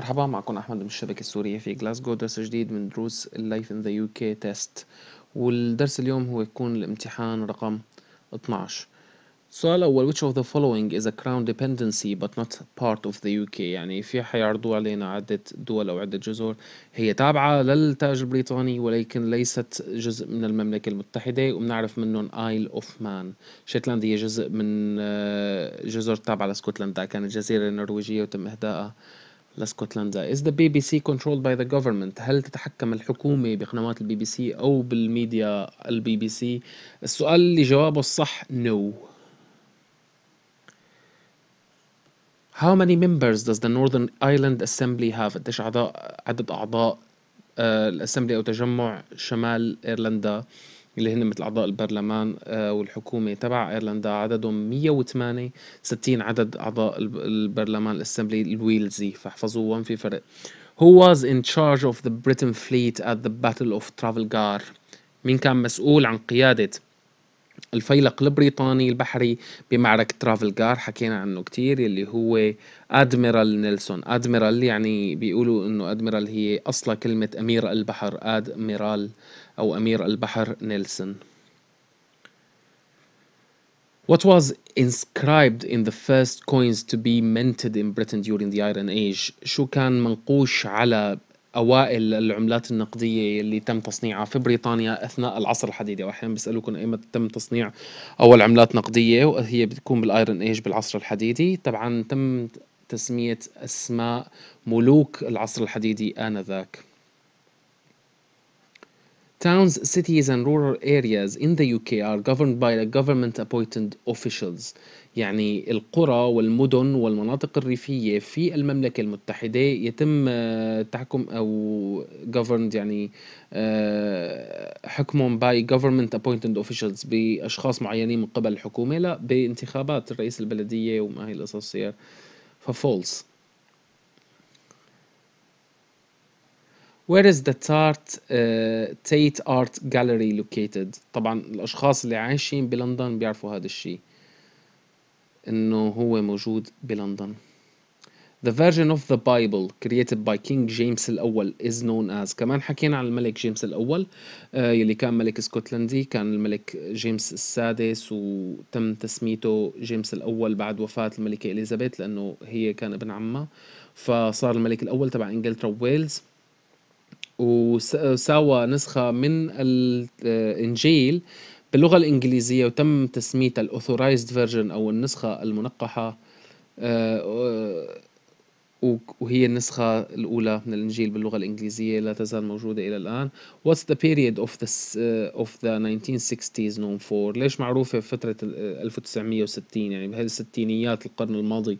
مرحبا معكم أحمد من الشبكة السورية في جلاسكو درس جديد من دروس اللايف ان ذا يو كي تيست والدرس اليوم هو يكون الامتحان رقم 12 السؤال الأول which of the following is a crown dependency but not part of the UK يعني في حيعرضوا علينا عدة دول أو عدة جزر هي تابعة للتاج البريطاني ولكن ليست جزء من المملكة المتحدة وبنعرف منهم آيل أوف مان شتلاند هي جزء من آه، جزر تابعة لاسكتلندا كانت جزيرة نرويجية وتم إهدائها لاسكتلندا is the BBC controlled by the government هل تتحكم الحكومة بقنوات البي بي سي أو بالميديا البي بي سي السؤال اللي جوابه الصح no How many members does the Northern Ireland Assembly have قديش أعضاء عدد أعضاء آه، الأسمبلي أو تجمع شمال إيرلندا اللي هن مثل أعضاء البرلمان آه، والحكومة تبع أيرلندا عددهم 108 60 عدد أعضاء البرلمان الأسمبلي الويلزي فاحفظوهم في فرق Who was in charge of the Britain fleet at the Battle of Trafalgar مين كان مسؤول عن قيادة الفيلق البريطاني البحري بمعركة ترافلغار حكينا عنه كتير اللي هو أدميرال نيلسون أدميرال يعني بيقولوا إنه أدميرال هي أصلا كلمة أمير البحر أدميرال أو أمير البحر نيلسون What was inscribed in the first coins to be minted in Britain during the Iron Age شو كان منقوش على أوائل العملات النقدية اللي تم تصنيعها في بريطانيا أثناء العصر الحديدي وأحيانا بيسألوكم أيمتى تم تصنيع أول عملات نقدية وهي بتكون بالآيرون إيج بالعصر الحديدي طبعا تم تسمية أسماء ملوك العصر الحديدي آنذاك Towns, cities and rural areas in the UK are governed by the government appointed officials يعني القرى والمدن والمناطق الريفية في المملكة المتحدة يتم آه، تحكم أو governed يعني آه، حكمهم by government appointed officials بأشخاص معينين من قبل الحكومة لا بانتخابات الرئيس البلدية وما هي القصص false Where is the Tart uh, Tate Art Gallery located? طبعا الأشخاص اللي عايشين بلندن بيعرفوا هذا الشيء إنه هو موجود بلندن. The version of the Bible created by King James الأول is known as كمان حكينا عن الملك جيمس الأول آه، يلي كان ملك اسكتلندي كان الملك جيمس السادس وتم تسميته جيمس الأول بعد وفاة الملكة إليزابيث لأنه هي كان ابن عمها فصار الملك الأول تبع إنجلترا وويلز وساوى نسخة من الإنجيل باللغة الإنجليزية وتم تسميتها الأوثورايزد فيرجن أو النسخة المنقحة آه، وهي النسخة الأولى من الإنجيل باللغة الإنجليزية لا تزال موجودة إلى الآن What's the period of the, آه، of the 1960s known for ليش معروفة فترة 1960 آه، يعني بهالستينيات القرن الماضي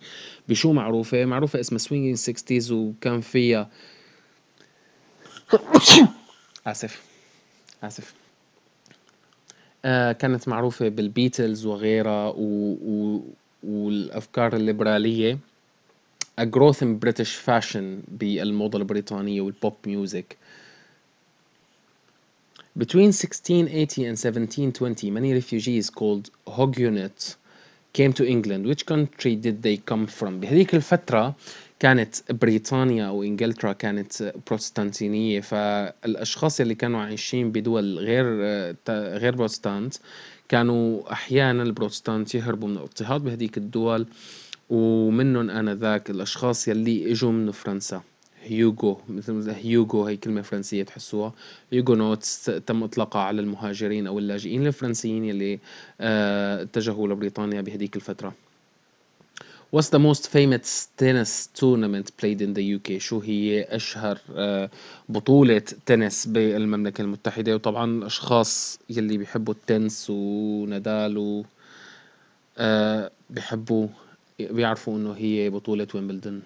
بشو معروفة معروفة اسمها Swinging 60s وكان فيها اسف اسف آه كانت معروفة بالبيتلز وغيرها و... و... والأفكار الليبرالية a growth in British fashion بالموضة البريطانية والبوب ميوزك Between 1680 and 1720, many refugees called Huguenots came to England. Which country did they come from? بهذيك الفترة كانت بريطانيا او انجلترا كانت بروتستانتينيه فالاشخاص اللي كانوا عايشين بدول غير غير بروتستانت كانوا احيانا البروتستانت يهربوا من الاضطهاد بهذيك الدول ومنهم انذاك الاشخاص يلي اجوا من فرنسا هيوغو مثل هيوغو هي كلمة فرنسية تحسوها هيوغو نوتس تم إطلاقها على المهاجرين أو اللاجئين الفرنسيين يلي آه، اتجهوا لبريطانيا بهديك الفترة What's the most famous tennis tournament played in the UK? شو هي أشهر آه، بطولة تنس بالمملكة المتحدة وطبعا الأشخاص يلي بيحبوا التنس ونادال و آه، بيحبوا بيعرفوا إنه هي بطولة ويمبلدون.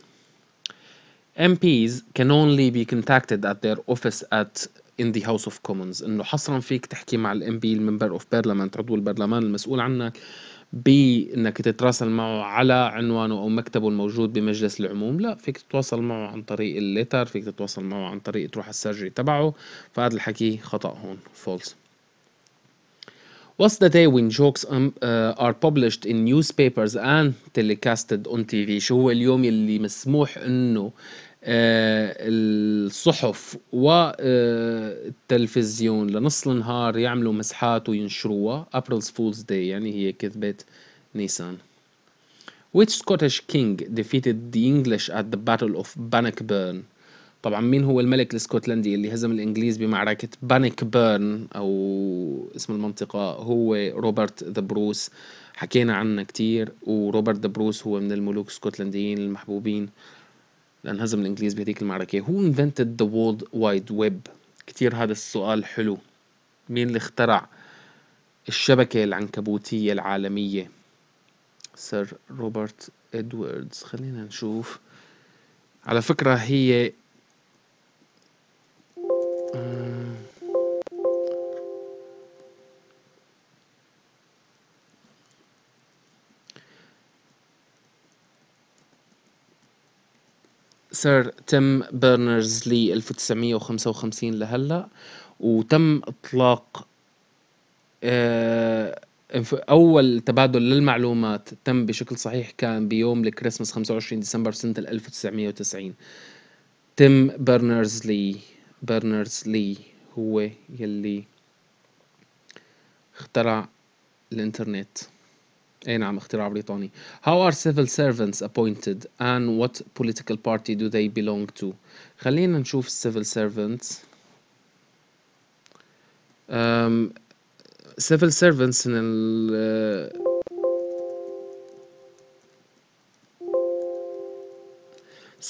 MPs can only be contacted at their office at in the House of Commons إنه حصرا فيك تحكي مع الام MP الممبر اوف Parliament, عضو البرلمان المسؤول عنك بانك تتراسل معه على عنوانه او مكتبه الموجود بمجلس العموم لا فيك تتواصل معه عن طريق الليتر فيك تتواصل معه عن طريق تروح على السيرجري تبعه فهذا الحكي خطا هون فولس What's the day when jokes um, uh, are published in newspapers and telecasted on TV؟ شو هو اليوم يلي مسموح انه آه، الصحف والتلفزيون آه، لنص النهار يعملوا مسحات وينشروها أبريلز فولز داي يعني هي كذبة نيسان Which Scottish king defeated the English at the Battle of Bannockburn طبعا مين هو الملك الاسكتلندي اللي هزم الانجليز بمعركة بانكبيرن او اسم المنطقة هو روبرت ذا بروس حكينا عنه كتير وروبرت ذا بروس هو من الملوك الاسكتلنديين المحبوبين الانهزم الانجليز بهذيك المعركه Who invented the world wide web كتير هذا السؤال حلو مين اللي اخترع الشبكه العنكبوتيه العالميه سير روبرت ادواردز خلينا نشوف على فكره هي سير تيم بيرنرز لي 1955 لهلا وتم اطلاق آه، اول تبادل للمعلومات تم بشكل صحيح كان بيوم الكريسماس 25 ديسمبر سنه 1990 تيم بيرنرز لي بيرنرز لي هو يلي اخترع الانترنت اي نعم اختراع بريطاني How are civil servants appointed and what political party do they belong to خلينا نشوف civil servants um, civil servants in the uh,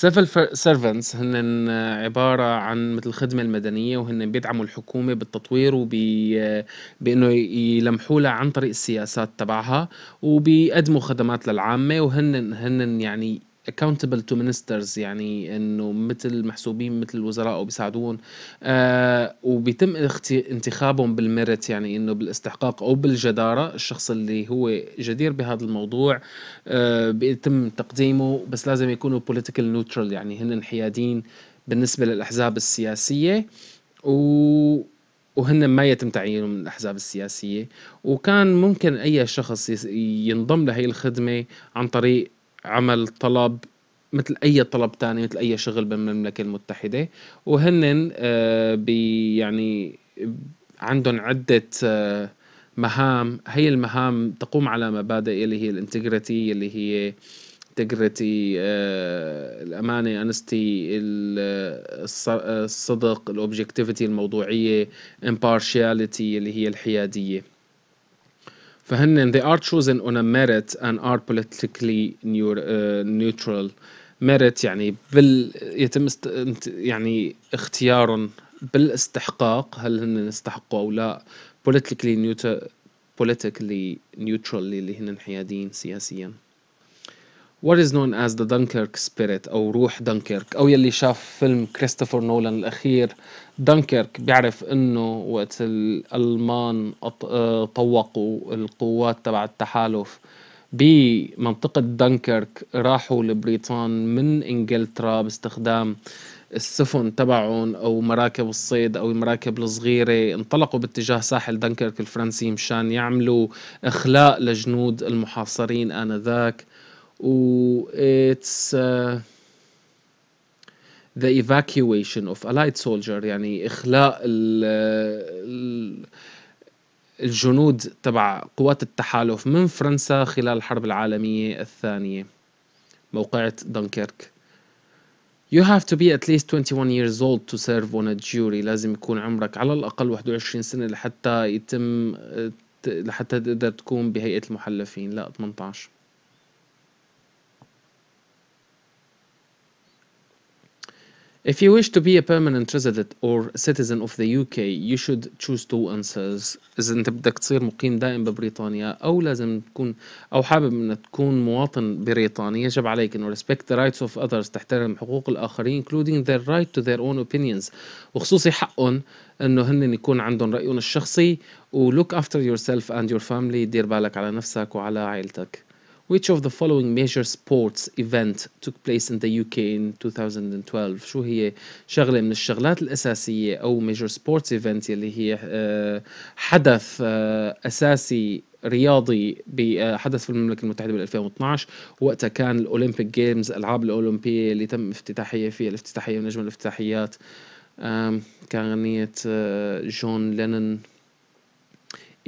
civil servants هن عبارة عن مثل الخدمة المدنية وهن بيدعموا الحكومة بالتطوير وبي بإنه يلمحوا لها عن طريق السياسات تبعها وبيقدموا خدمات للعامة وهن هن يعني accountable to ministers يعني انه مثل محسوبين مثل الوزراء وبيساعدون آه وبيتم انتخابهم بالميرت يعني انه بالاستحقاق او بالجداره الشخص اللي هو جدير بهذا الموضوع آه بيتم تقديمه بس لازم يكونوا بوليتيكال نيوترال يعني هن حيادين بالنسبه للاحزاب السياسيه و وهن ما يتم تعيينهم من الاحزاب السياسيه وكان ممكن اي شخص ينضم لهي الخدمه عن طريق عمل طلب مثل اي طلب تاني مثل اي شغل بالمملكه المتحده وهن آه، يعني عندهم عده آه، مهام هي المهام تقوم على مبادئ اللي هي الانتجريتي اللي هي انتجريتي آه، الامانه انستي الصدق الاوبجكتيفيتي الموضوعيه امبارشياليتي اللي هي الحياديه فهن they are chosen on a merit and are politically neutral merit يعني بال يتم است... يعني اختيارهم بالاستحقاق هل هن استحقوا او لا politically neutral politically neutral اللي هن حياديين سياسيا what is known as the Dunkirk spirit أو روح دنكيرك أو يلي شاف فيلم كريستوفر نولان الأخير دنكيرك بيعرف إنه وقت الألمان آه، طوقوا القوات تبع التحالف بمنطقة دنكيرك راحوا البريطان من إنجلترا باستخدام السفن تبعهم او مراكب الصيد او المراكب الصغيره انطلقوا باتجاه ساحل دنكيرك الفرنسي مشان يعملوا اخلاء لجنود المحاصرين انذاك و it's uh, the evacuation of allied soldier يعني إخلاء ال الجنود تبع قوات التحالف من فرنسا خلال الحرب العالمية الثانية موقعة دنكيرك You have to be at least 21 years old to serve on a jury لازم يكون عمرك على الأقل 21 سنة لحتى يتم لحتى تقدر تكون بهيئة المحلفين لا 18 If you wish to be a permanent resident or citizen of the UK you should choose two answers إذا أنت بدك تصير مقيم دائم ببريطانيا أو لازم تكون أو حابب أن تكون مواطن بريطاني يجب عليك أنه respect the rights of others تحترم حقوق الآخرين including their right to their own opinions وخصوصي حقهم أنه هن يكون عندهم رأيهم الشخصي و look after yourself and your family دير بالك على نفسك وعلى عائلتك which of the following major sports event took place in the UK in 2012 شو هي شغلة من الشغلات الأساسية أو major sports event يلي هي آه، حدث آه، أساسي رياضي بحدث آه، في المملكة المتحدة بال 2012 وقتها كان الأولمبيك جيمز ألعاب الأولمبية اللي تم افتتاحية فيها الافتتاحية من أجمل الافتتاحيات كان غنية جون لينن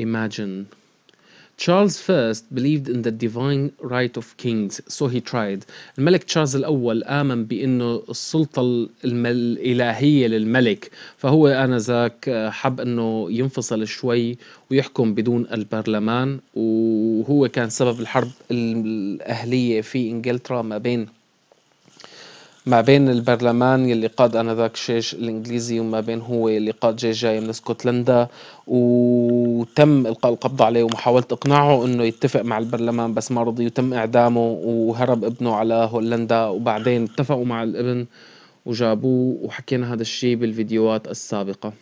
Imagine تشارلز I believed in the divine right of kings so he tried الملك تشارلز الأول آمن بأنه السلطة الإلهية للملك فهو آنذاك آه، حب أنه ينفصل شوي ويحكم بدون البرلمان وهو كان سبب الحرب الأهلية في إنجلترا ما بين ما بين البرلمان يلي قاد انذاك الجيش الانجليزي وما بين هو يلي قاد جيش جاي من اسكتلندا وتم القاء القبض عليه ومحاوله اقناعه انه يتفق مع البرلمان بس ما رضي وتم اعدامه وهرب ابنه على هولندا وبعدين اتفقوا مع الابن وجابوه وحكينا هذا الشيء بالفيديوهات السابقه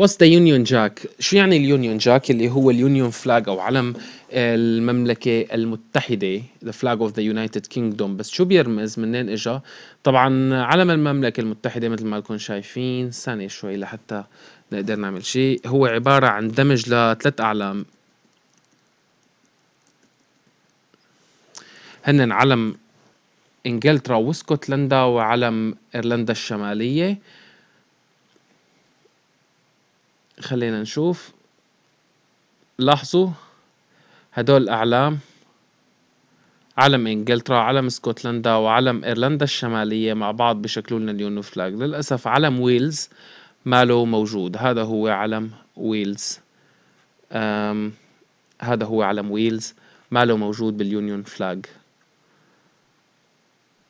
What's يونيون جاك شو يعني اليونيون جاك اللي هو اليونيون فلاج او علم المملكة المتحدة ذا فلاج اوف ذا يونايتد كينجدوم بس شو بيرمز منين اجا؟ طبعا علم المملكة المتحدة مثل ما لكم شايفين ثانية شوي لحتى نقدر نعمل شيء هو عبارة عن دمج لثلاث اعلام هن علم انجلترا واسكتلندا وعلم ايرلندا الشمالية خلينا نشوف لاحظوا هدول الأعلام علم إنجلترا علم اسكتلندا وعلم إيرلندا الشمالية مع بعض بشكلوا لنا اليونيون فلاج للأسف علم ويلز ماله موجود هذا هو علم ويلز أم هذا هو علم ويلز ماله موجود باليونيون فلاج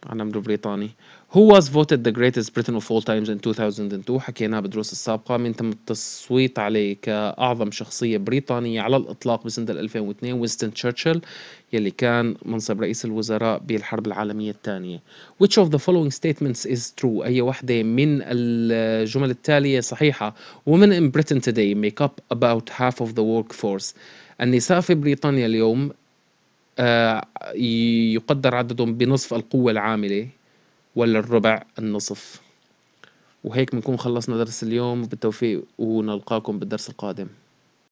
علم البريطاني Who was voted the greatest Britain of all times in 2002 حكيناها بالدروس السابقة من تم التصويت عليه كأعظم شخصية بريطانية على الإطلاق بسنة 2002 وينستون تشرشل يلي كان منصب رئيس الوزراء بالحرب العالمية الثانية Which of the following statements is true أي واحدة من الجمل التالية صحيحة Women in Britain today make up about half of the workforce النساء في بريطانيا اليوم آه، يقدر عددهم بنصف القوة العاملة ولا الربع النصف وهيك بنكون خلصنا درس اليوم بالتوفيق ونلقاكم بالدرس القادم